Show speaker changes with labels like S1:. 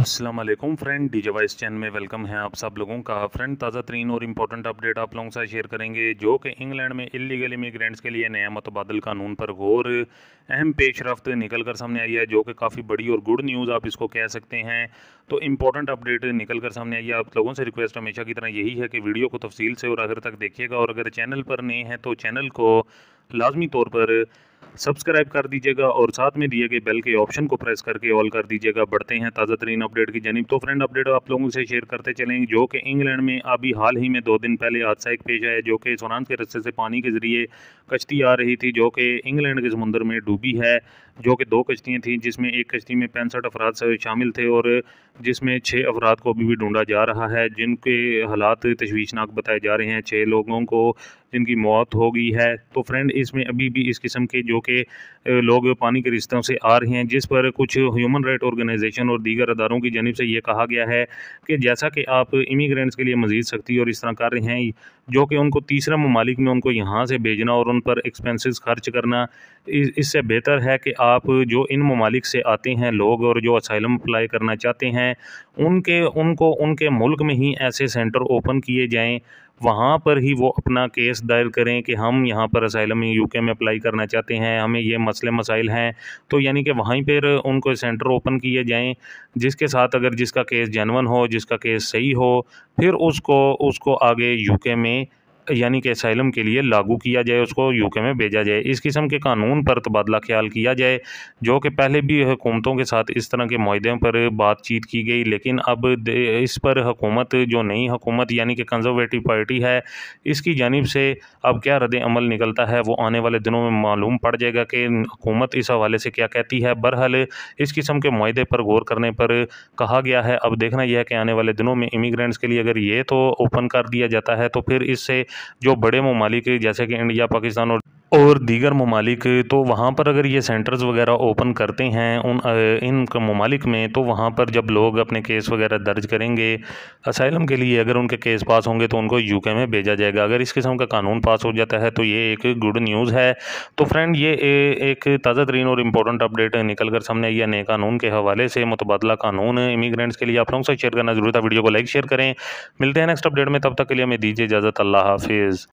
S1: Aslam friend डी वाइस चैन में वेलकम है आप सब लोगों का फ्रेंड ताज़ा तरीन और इम्पोर्टेंट अपडेट आप लोगों से शेयर करेंगे जो कि इंग्लैंड में इलीगल इमिग्रेंट्स के लिए नया मतबादल कानून पर गौर अहम पेशरफ निकल कर सामने आई है जो कि काफ़ी बड़ी और गुड न्यूज़ आप इसको कह सकते हैं तो इम्पोर्टेंट अपडेट निकल कर सामने आई है आप लोगों से रिक्वेस्ट हमेशा की तरह यही है कि वीडियो को तफसील से और आखिर तक देखिएगा और अगर चैनल पर नए हैं तो चैनल को लाजमी तौर पर सब्सक्राइब कर दीजिएगा और साथ में दिए गए बेल के ऑप्शन को प्रेस करके ऑल कर दीजिएगा बढ़ते हैं ताज़ा तरीन अपडेट की जानी तो फ्रेंड अपडेट आप लोगों से शेयर करते चलेंगे जो कि इंग्लैंड में अभी हाल ही में दो दिन पहले हादसा एक पेश आया जो कि सोनान के रस्ते से पानी के ज़रिए कश्ती आ रही थी जो कि इंग्लैंड के समुंदर में डूबी है जो कि दो कश्तियाँ थीं जिसमें एक कश्ती में पैंसठ अफराद शामिल थे और जिसमें छः अफराद को अभी भी ढूंढा जा रहा है जिनके हालात तशवीशनाक बताए जा रहे हैं छः लोगों को जिनकी मौत हो गई है तो फ्रेंड इसमें अभी भी इस किस्म के जो कि लोग पानी के रिश्तों से आ रहे हैं जिस पर कुछ ह्यूमन राइट ऑर्गेनाइजेशन और दीगर अदारों की जानब से ये कहा गया है कि जैसा कि आप इमीग्रेंट्स के लिए मज़ीद सख्ती और इस तरह कर रहे हैं जो कि उनको तीसरा ममालिक में उनको यहाँ से भेजना और उन पर एक्सपेंसिस खर्च करना इससे बेहतर है कि आप आप जो इन ममालिक से आते हैं लोग और जो असाइलम अप्लाई करना चाहते हैं उनके उनको उनके मुल्क में ही ऐसे सेंटर ओपन किए जाएँ वहाँ पर ही वो अपना केस दायर करें कि हम यहाँ पर असाइलम यूके में अप्लाई करना चाहते हैं हमें ये मसले मसाइल हैं तो यानी कि वहीं पर उनको सेंटर ओपन किए जाएं जिसके साथ अगर जिसका केस जनवन हो जिसका केस सही हो फिर उसको उसको आगे यूके में यानी कि असाइलम के लिए लागू किया जाए उसको यूके में भेजा जाए इस किस्म के कानून पर तबादला ख्याल किया जाए जो कि पहले भी हुकूमतों के साथ इस तरह के माहदे पर बातचीत की गई लेकिन अब इस पर हुकूमत जो नई हुकूमत यानी कि कंजर्वेटिव पार्टी है इसकी जानब से अब क्या रद्द अमल निकलता है वो आने वाले दिनों में मालूम पड़ जाएगा कि हुकूमत इस हवाले से क्या कहती है बहरहाल इस किस्म के माहे पर गौर करने पर कहा गया है अब देखना यह है कि आने वाले दिनों में इमिग्रेंट्स के लिए अगर ये तो ओपन कर दिया जाता है तो फिर इससे जो बड़े ममालिक जैसे कि इंडिया पाकिस्तान और और दीगर ममालिक तो वहाँ पर अगर ये सेंटर्स वगैरह ओपन करते हैं उन इन ममालिक में तो वहाँ पर जब लोग अपने केस वगैरह दर्ज करेंगे असाइलम के लिए अगर उनके केस पास होंगे तो उनको यूके में भेजा जाएगा अगर इस किस्म का कानून पास हो जाता है तो ये एक गुड न्यूज़ है तो फ्रेंड ये एक ताज़ा तरीन और इम्पोर्टेंट अपडेट निकल कर सामने आई है नए कानून के हवाले से मुतबादला कानून इमीग्रेंट्स के लिए आप लोगों से शेयर करना जरूरत है वीडियो को लाइक शेयर करें मिलते हैं नेक्स्ट अपडेट में तब तक के लिए हमें दीजिए इजाज़त अल्लाह हाफिज़